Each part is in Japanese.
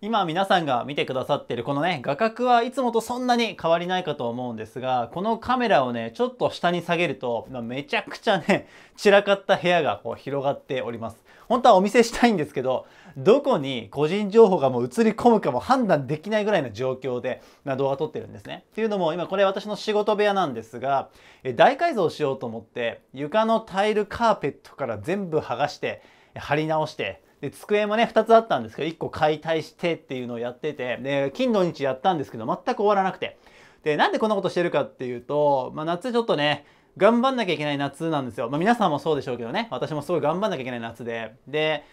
今皆さんが見てくださってるこのね画角はいつもとそんなに変わりないかと思うんですがこのカメラをねちょっと下に下げると、まあ、めちゃくちゃね散らかった部屋がこう広がっております本当はお見せしたいんですけどどこに個人情報がもう映り込むかも判断できないぐらいの状況で、まあ、動画撮ってるんですねっていうのも今これ私の仕事部屋なんですが大改造しようと思って床のタイルカーペットから全部剥がして貼り直してで、机もね、2つあったんですけど、1個解体してっていうのをやってて、で、金土日やったんですけど、全く終わらなくて。で、なんでこんなことしてるかっていうと、まあ、夏ちょっとね、頑張んなきゃいけない夏なんですよ。まあ、皆さんもそうでしょうけどね、私もすごい頑張んなきゃいけない夏で。で、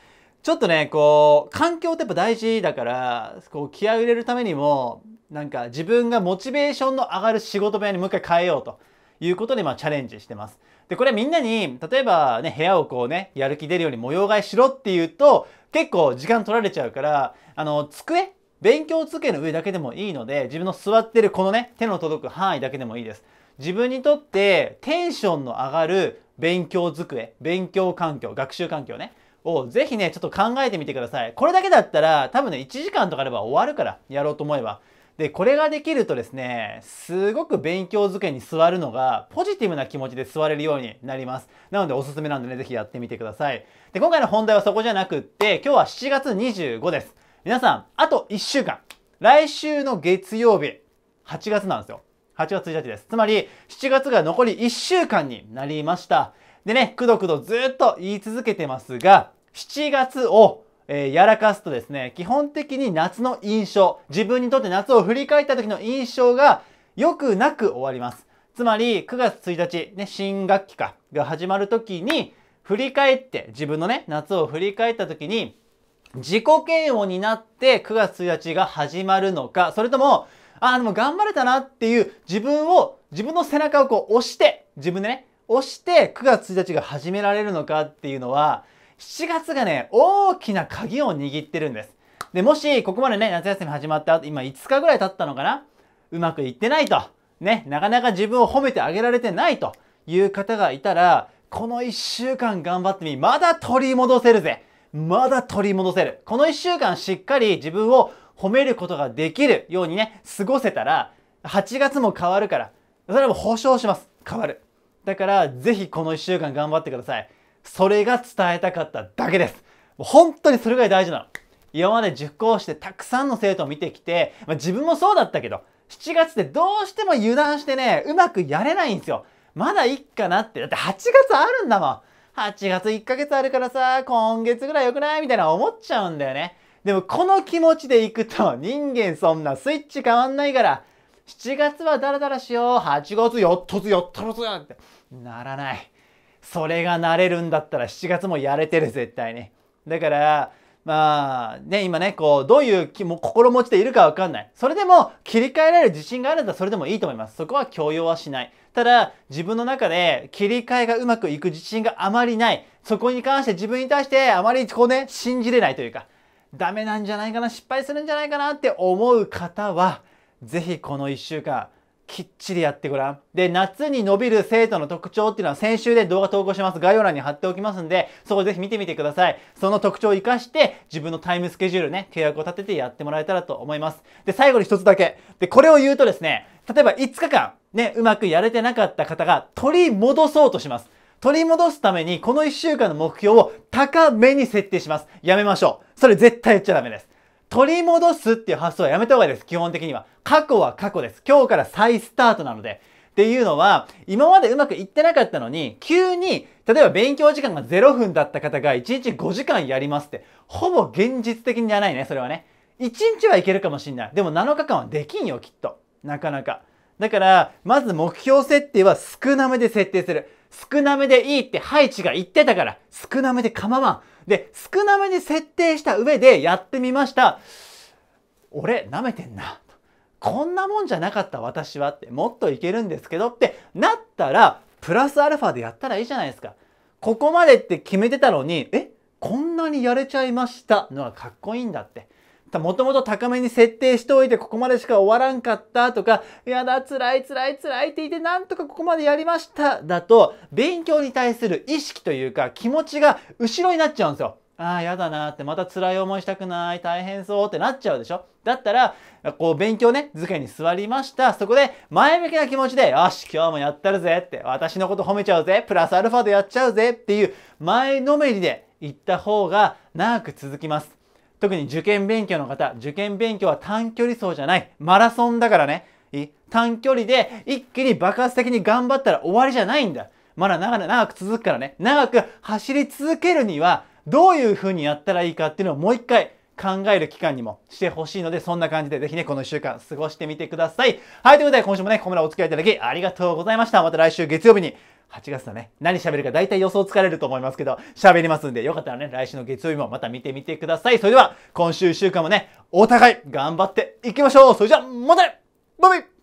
ちょっとね、こう、環境ってやっぱ大事だから、こう、気合を入れるためにも、なんか自分がモチベーションの上がる仕事部屋にもう一回変えようということで、まあ、チャレンジしてます。で、これみんなに、例えばね、部屋をこうね、やる気出るように模様替えしろっていうと、結構時間取られちゃうから、あの、机勉強机の上だけでもいいので、自分の座ってるこのね、手の届く範囲だけでもいいです。自分にとってテンションの上がる勉強机、勉強環境、学習環境ね、をぜひね、ちょっと考えてみてください。これだけだったら、多分ね、1時間とかあれば終わるから、やろうと思えば。で、これができるとですね、すごく勉強づけに座るのが、ポジティブな気持ちで座れるようになります。なのでおすすめなんでね、ぜひやってみてください。で、今回の本題はそこじゃなくって、今日は7月25です。皆さん、あと1週間。来週の月曜日、8月なんですよ。8月1日です。つまり、7月が残り1週間になりました。でね、くどくどずっと言い続けてますが、7月をえー、やらかすとですね、基本的に夏の印象、自分にとって夏を振り返った時の印象が良くなく終わります。つまり、9月1日、ね、新学期か、が始まる時に、振り返って、自分のね、夏を振り返った時に、自己嫌悪になって9月1日が始まるのか、それとも、ああ、でも頑張れたなっていう自分を、自分の背中をこう押して、自分でね、押して9月1日が始められるのかっていうのは、7月がね、大きな鍵を握ってるんです。で、もし、ここまでね、夏休み始まった後、今5日ぐらい経ったのかなうまくいってないと。ね、なかなか自分を褒めてあげられてないという方がいたら、この1週間頑張ってみ、まだ取り戻せるぜ。まだ取り戻せる。この1週間しっかり自分を褒めることができるようにね、過ごせたら、8月も変わるから、それも保証します。変わる。だから、ぜひこの1週間頑張ってください。それが伝えたかっただけです。もう本当にそれぐらい大事なの。今まで熟講してたくさんの生徒を見てきて、まあ、自分もそうだったけど、7月ってどうしても油断してね、うまくやれないんですよ。まだいっかなって。だって8月あるんだもん。8月1ヶ月あるからさ、今月ぐらい良くないみたいな思っちゃうんだよね。でもこの気持ちでいくと人間そんなスイッチ変わんないから、7月はダラダラしよう、8月よっとずよったずってならない。それが慣れるんだったら7月もやれてる絶対に。だからまあね今ねこうどういう気も心持ちでいるかわかんないそれでも切り替えられる自信があるんだらそれでもいいと思いますそこは強要はしないただ自分の中で切り替えがうまくいく自信があまりないそこに関して自分に対してあまりこうね信じれないというかダメなんじゃないかな失敗するんじゃないかなって思う方は是非この1週間きっちりやってごらん。で、夏に伸びる生徒の特徴っていうのは先週で動画投稿します。概要欄に貼っておきますんで、そこぜひ見てみてください。その特徴を活かして、自分のタイムスケジュールね、契約を立ててやってもらえたらと思います。で、最後に一つだけ。で、これを言うとですね、例えば5日間、ね、うまくやれてなかった方が取り戻そうとします。取り戻すためにこの1週間の目標を高めに設定します。やめましょう。それ絶対言っちゃダメです。取り戻すっていう発想はやめた方がいいです。基本的には。過去は過去です。今日から再スタートなので。っていうのは、今までうまくいってなかったのに、急に、例えば勉強時間が0分だった方が1日5時間やりますって、ほぼ現実的じゃないね、それはね。1日はいけるかもしんない。でも7日間はできんよ、きっと。なかなか。だから、まず目標設定は少なめで設定する。少なめでいいってハイチが言ってたから、少なめで構わん。で、少なめで設定した上でやってみました。俺、舐めてんな。こんなもんじゃなかった私はって、もっといけるんですけどってなったら、プラスアルファでやったらいいじゃないですか。ここまでって決めてたのに、えこんなにやれちゃいましたのはかっこいいんだって。もともと高めに設定しておいてここまでしか終わらんかったとか、いやだ、辛い辛い辛いって言ってなんとかここまでやりましただと、勉強に対する意識というか気持ちが後ろになっちゃうんですよ。ああ、やだなって、また辛い思いしたくない、大変そうってなっちゃうでしょだったら、こう、勉強ね、図形に座りました。そこで、前向きな気持ちで、よし、今日もやったるぜって、私のこと褒めちゃうぜ、プラスアルファでやっちゃうぜっていう、前のめりで行った方が長く続きます。特に受験勉強の方、受験勉強は短距離走じゃない。マラソンだからね。短距離で一気に爆発的に頑張ったら終わりじゃないんだ。まだ長長く続くからね。長く走り続けるには、どういう風にやったらいいかっていうのをもう一回考える期間にもしてほしいので、そんな感じでぜひね、この1週間過ごしてみてください。はい、ということで今週もね、ここまでお付き合いいただきありがとうございました。また来週月曜日に8月のね、何喋るか大体予想つかれると思いますけど、喋りますんで、よかったらね、来週の月曜日もまた見てみてください。それでは、今週1週間もね、お互い頑張っていきましょうそれじゃあ、またねバイバイ